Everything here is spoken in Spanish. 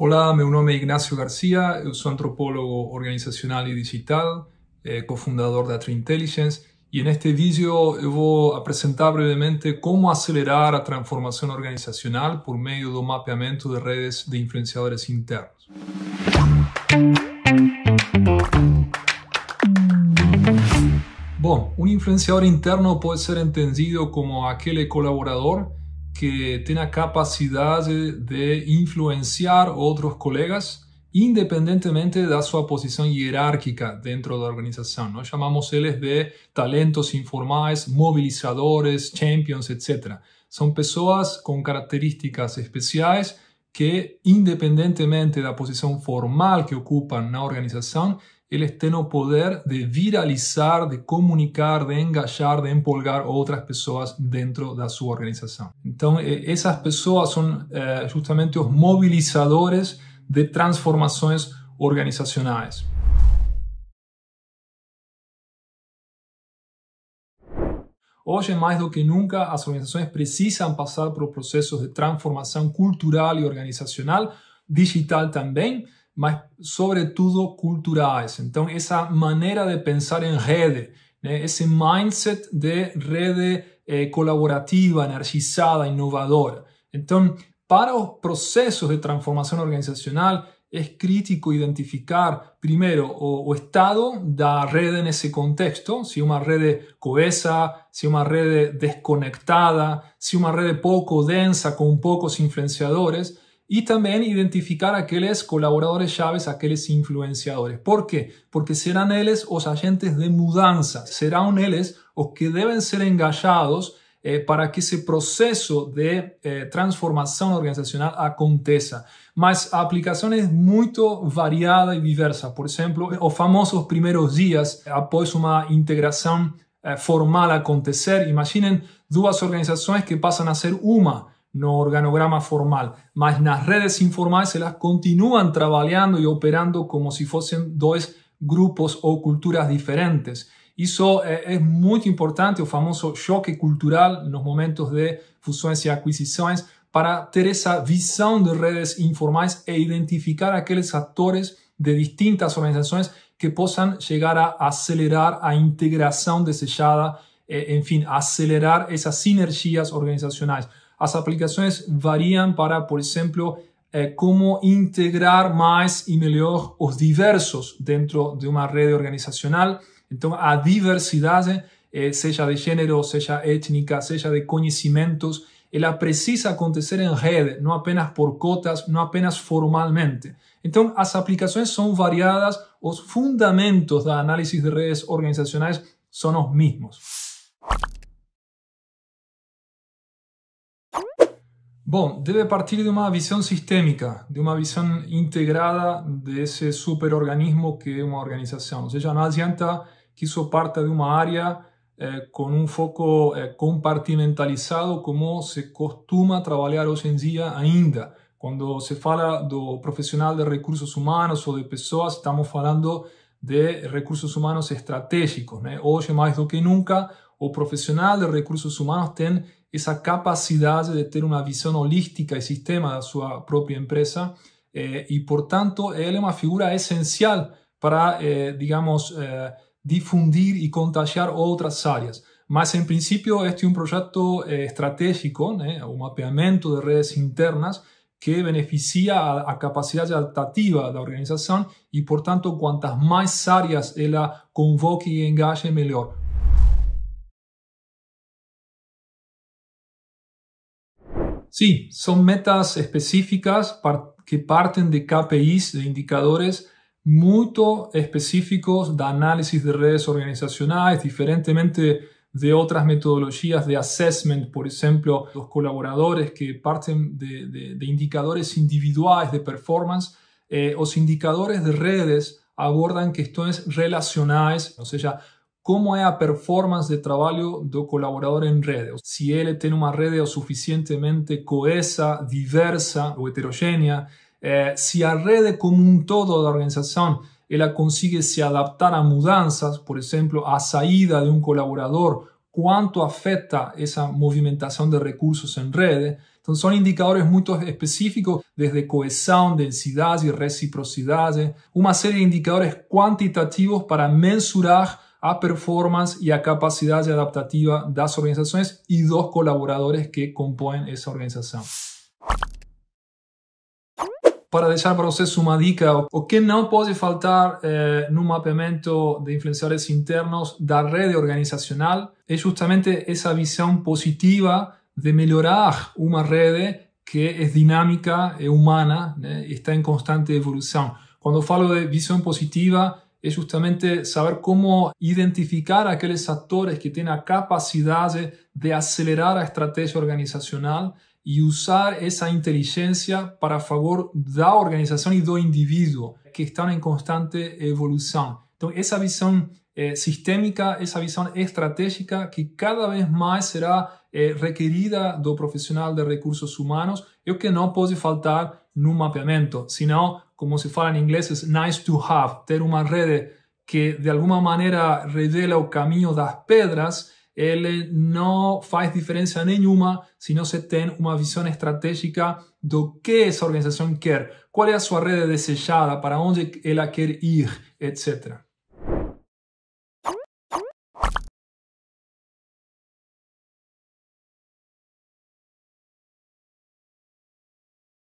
Hola, mi nombre es Ignacio García, soy antropólogo organizacional y digital, eh, cofundador de Atri Intelligence, y en este vídeo voy a presentar brevemente cómo acelerar la transformación organizacional por medio un mapeamiento de redes de influenciadores internos. Bueno, un influenciador interno puede ser entendido como aquel colaborador que tem a capacidade de influenciar outros colegas independentemente da sua posição hierárquica dentro da organização. Nós chamamos eles de talentos informais, mobilizadores, champions, etc. São pessoas com características especiais que, independentemente da posição formal que ocupam na organização, eles têm o poder de viralizar, de comunicar, de engajar, de empolgar outras pessoas dentro da sua organização. Então, essas eh, pessoas são eh, justamente os mobilizadores de transformações organizacionais. Hoy, más do que nunca, las organizaciones precisan pasar por procesos de transformación cultural y organizacional, digital también, pero sobre todo culturales. Entonces, esa manera de pensar en rede, ese mindset de rede eh, colaborativa, energizada, innovadora. Entonces para los procesos de transformación organizacional, es crítico identificar primero o, estado estado la red en ese contexto, si una red cohesa, si una red desconectada, si una red poco densa con pocos influenciadores y también identificar aquellos colaboradores llaves, aquellos influenciadores. ¿Por qué? Porque serán ellos los agentes de mudanza, serán ellos los que deben ser engallados. eh, para que esse processo de eh, transformação organizacional aconteça. Mas a aplicação é muito variada e diversa. Por exemplo, os famosos primeiros dias após uma integração eh, formal acontecer. Imaginem duas organizações que passam a ser uma no organograma formal, mas nas redes informais elas continuam trabalhando e operando como se fossem dois grupos ou culturas diferentes. Isso é, é, muito importante, o famoso choque cultural nos momentos de fusões e aquisições, para ter essa visão de redes informais e identificar aqueles atores de distintas organizações que possam chegar a acelerar a integração desejada, enfim, acelerar essas sinergias organizacionais. As aplicações variam para, por exemplo, eh, como integrar mais e melhor os diversos dentro de uma rede organizacional Entonces, a diversidad, eh, sea de género, sea étnica, sea de conocimientos, ella precisa acontecer en red, no apenas por cotas, no apenas formalmente. Entonces, las aplicaciones son variadas, Los fundamentos de análisis de redes organizacionales son los mismos. Bueno, debe partir de una visión sistémica, de una visión integrada de ese superorganismo que es una organización. O sea, no adianta que quiso parte de una área eh, con un foco eh, compartimentalizado como se costuma trabajar hoy en día ainda. Cuando se fala do profesional de recursos humanos o de personas, estamos hablando de recursos humanos estratégicos. Hoy, más do que nunca, o profesional de recursos humanos tiene esa capacidad de tener una visión holística y sistema de su ah, propia empresa eh, y, por tanto, él es una figura esencial para, digamos, difundir y contagiar otras áreas. Mas, en principio, este es un proyecto eh, estratégico, ¿eh? un mapeamiento de redes internas que beneficia a, la capacidad adaptativa de la organización y, por tanto, cuantas más áreas ella convoque y engaje, mejor. Sí, son metas específicas que parten de KPIs, de indicadores muy específicos de análisis de redes organizacionales, diferentemente de otras metodologías de assessment, por ejemplo, los colaboradores que parten de, indicadores individuales de performance, los eh, indicadores de redes abordan cuestiones relacionales, o sea, cómo es la performance de trabajo un colaborador en redes. Si él tiene una red suficientemente cohesa, diversa o heterogénea, eh, si la red como un todo de la organización ella consigue se adaptar a mudanzas, por ejemplo, a salida de un colaborador, cuánto afecta esa movimentación de recursos en red. Entonces son indicadores muy específicos desde cohesión, densidad y reciprocidad, una serie de indicadores cuantitativos para mensurar a performance y a capacidad adaptativa de las organizaciones y dos colaboradores que componen esa organización para dejar para vocês una dica, o que eh, no puede faltar en un mapeamiento de influenciadores internos de la red organizacional es justamente esa visión positiva de mejorar una red que es dinámica humana, y e está en em constante evolución. Cuando falo de visión positiva, es justamente saber cómo identificar aquellos actores que tienen la capacidade de acelerar la estrategia organizacional e usar essa inteligência para favor da organização e do indivíduo que estão em constante evolução. Então, essa visão eh, sistêmica, essa visão estratégica que cada vez mais será eh, requerida do profissional de recursos humanos é o que não pode faltar no mapeamento, senão, como se fala em inglês, é nice to have, ter uma rede que de alguma maneira revela o caminho das pedras Ele no faz diferencia nenhuma si no se tiene una visión estratégica de qué esa organización quiere, cuál es su red deseada, para dónde ella quiere ir, etc.